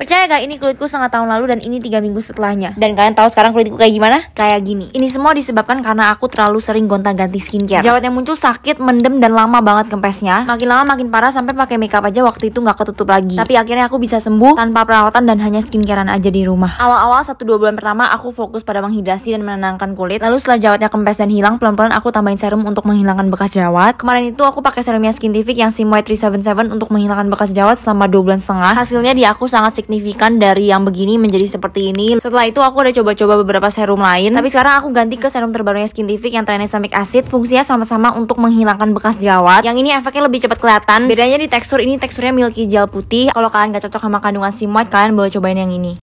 Percaya gak ini kulitku setengah tahun lalu dan ini tiga minggu setelahnya Dan kalian tahu sekarang kulitku kayak gimana? Kayak gini Ini semua disebabkan karena aku terlalu sering gonta-ganti skincare Jawat yang muncul sakit, mendem, dan lama banget kempesnya Makin lama makin parah sampai pakai makeup aja waktu itu gak ketutup lagi Tapi akhirnya aku bisa sembuh tanpa perawatan dan hanya skincarean aja di rumah Awal-awal 1-2 bulan pertama aku fokus pada menghidrasi dan menenangkan kulit Lalu setelah jawatnya kempes dan hilang, pelan-pelan aku tambahin serum untuk menghilangkan bekas jawat Kemarin itu aku pakai serumnya Skintific yang Simoy 377 untuk menghilangkan bekas jawat selama 2 bulan setengah Hasilnya di aku sangat signifikan signifikan dari yang begini menjadi seperti ini. Setelah itu aku udah coba-coba beberapa serum lain, tapi sekarang aku ganti ke serum terbarunya Skintific yang Tranexamic Acid. Fungsinya sama-sama untuk menghilangkan bekas jerawat. Yang ini efeknya lebih cepat kelihatan. Bedanya di tekstur ini teksturnya milky gel putih. Kalau kalian gak cocok sama kandungan si kalian boleh cobain yang ini.